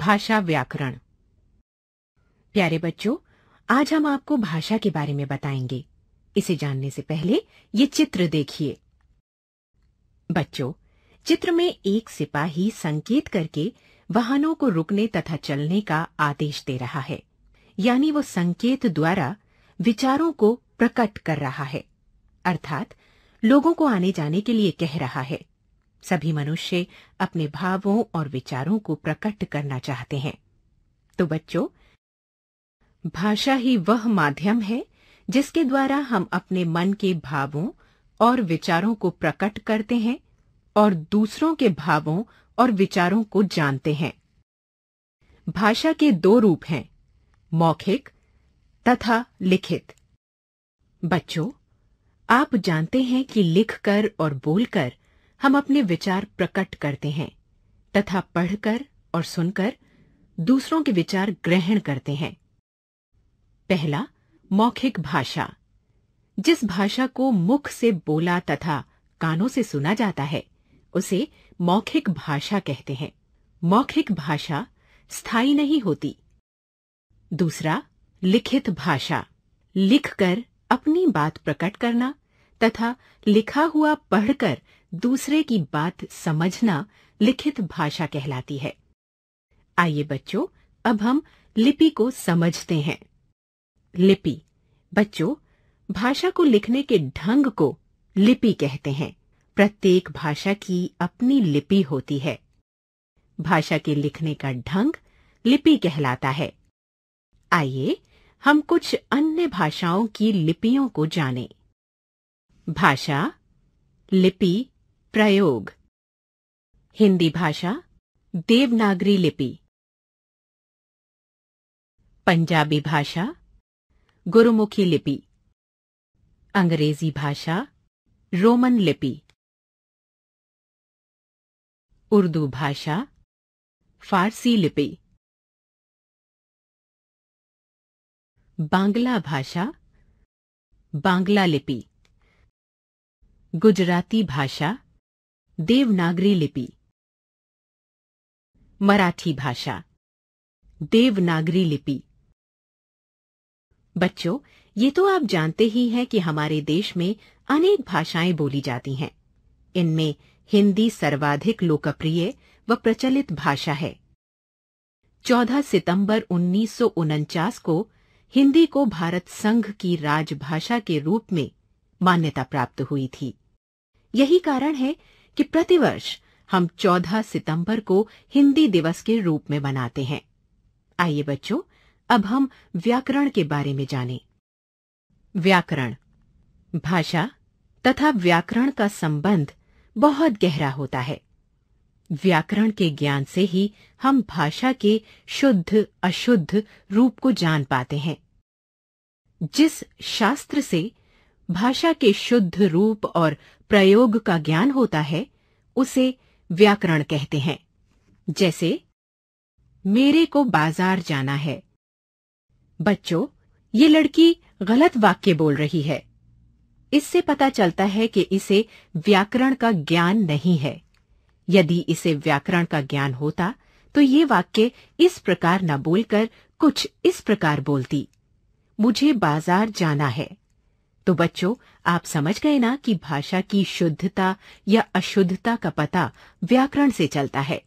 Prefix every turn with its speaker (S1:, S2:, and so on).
S1: भाषा व्याकरण प्यारे बच्चों आज हम आपको भाषा के बारे में बताएंगे इसे जानने से पहले ये चित्र देखिए बच्चों चित्र में एक सिपाही संकेत करके वाहनों को रुकने तथा चलने का आदेश दे रहा है यानी वो संकेत द्वारा विचारों को प्रकट कर रहा है अर्थात लोगों को आने जाने के लिए कह रहा है सभी मनुष्य अपने भावों और विचारों को प्रकट करना चाहते हैं तो बच्चों भाषा ही वह माध्यम है जिसके द्वारा हम अपने मन के भावों और विचारों को प्रकट करते हैं और दूसरों के भावों और विचारों को जानते हैं भाषा के दो रूप हैं मौखिक तथा लिखित बच्चों आप जानते हैं कि लिखकर और बोलकर हम अपने विचार प्रकट करते हैं तथा पढ़कर और सुनकर दूसरों के विचार ग्रहण करते हैं पहला मौखिक भाषा जिस भाषा को मुख से बोला तथा कानों से सुना जाता है उसे मौखिक भाषा कहते हैं मौखिक भाषा स्थायी नहीं होती दूसरा लिखित भाषा लिखकर अपनी बात प्रकट करना तथा लिखा हुआ पढ़कर दूसरे की बात समझना लिखित भाषा कहलाती है आइए बच्चों अब हम लिपि को समझते हैं लिपि बच्चों भाषा को लिखने के ढंग को लिपि कहते हैं प्रत्येक भाषा की अपनी लिपि होती है भाषा के लिखने का ढंग लिपि कहलाता है आइए हम कुछ अन्य भाषाओं की लिपियों को जानें। भाषा लिपि प्रयोग हिंदी भाषा
S2: देवनागरी लिपि पंजाबी भाषा गुरुमुखी लिपि अंग्रेजी भाषा रोमन लिपि उर्दू भाषा फारसी लिपि बांग्ला भाषा बांग्ला लिपि गुजराती भाषा देवनागरी लिपि
S1: मराठी भाषा देवनागरी लिपि बच्चों ये तो आप जानते ही हैं कि हमारे देश में अनेक भाषाएं बोली जाती हैं इनमें हिंदी सर्वाधिक लोकप्रिय व प्रचलित भाषा है 14 सितंबर उन्नीस को हिंदी को भारत संघ की राजभाषा के रूप में मान्यता प्राप्त हुई थी यही कारण है कि प्रतिवर्ष हम 14 सितंबर को हिंदी दिवस के रूप में मनाते हैं आइए बच्चों अब हम व्याकरण के बारे में जानें। व्याकरण भाषा तथा व्याकरण का संबंध बहुत गहरा होता है व्याकरण के ज्ञान से ही हम भाषा के शुद्ध अशुद्ध रूप को जान पाते हैं जिस शास्त्र से भाषा के शुद्ध रूप और प्रयोग का ज्ञान होता है उसे व्याकरण कहते हैं जैसे मेरे को बाजार जाना है बच्चों ये लड़की गलत वाक्य बोल रही है इससे पता चलता है कि इसे व्याकरण का ज्ञान नहीं है यदि इसे व्याकरण का ज्ञान होता तो ये वाक्य इस प्रकार न बोलकर कुछ इस प्रकार बोलती मुझे बाजार जाना है तो बच्चों आप समझ गए ना कि भाषा की शुद्धता या अशुद्धता का पता व्याकरण से चलता है